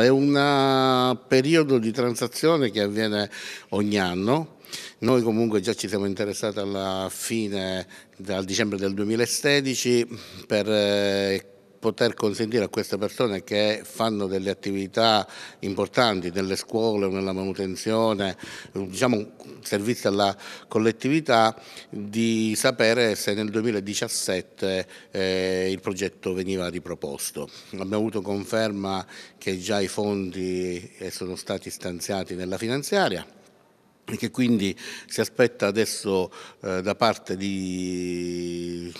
È un eh, periodo di transazione che avviene ogni anno. Noi comunque già ci siamo interessati alla fine, dal dicembre del 2016, per eh, poter consentire a queste persone che fanno delle attività importanti nelle scuole, o nella manutenzione, diciamo servizi alla collettività, di sapere se nel 2017 eh, il progetto veniva riproposto. Abbiamo avuto conferma che già i fondi eh, sono stati stanziati nella finanziaria, e che quindi si aspetta adesso eh, da parte di,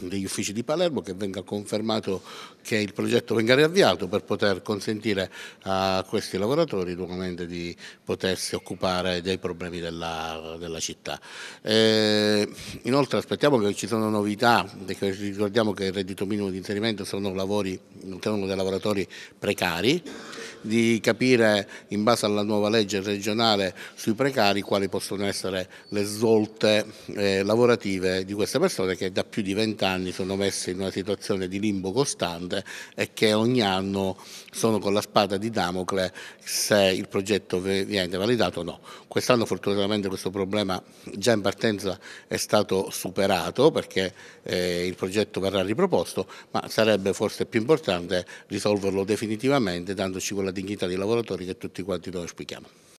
degli uffici di Palermo che venga confermato che il progetto venga riavviato per poter consentire a questi lavoratori nuovamente di potersi occupare dei problemi della, della città. E eh, inoltre aspettiamo che ci siano novità, perché ricordiamo che il reddito minimo di inserimento sono lavori all'interno dei lavoratori precari, di capire in base alla nuova legge regionale sui precari chiari quali possono essere le svolte eh, lavorative di queste persone che da più di vent'anni sono messe in una situazione di limbo costante e che ogni anno sono con la spada di Damocle se il progetto viene validato o no. Quest'anno fortunatamente questo problema già in partenza è stato superato perché eh, il progetto verrà riproposto, ma sarebbe forse più importante risolverlo definitivamente dandoci quella dignità di lavoratori che tutti quanti noi spieghiamo.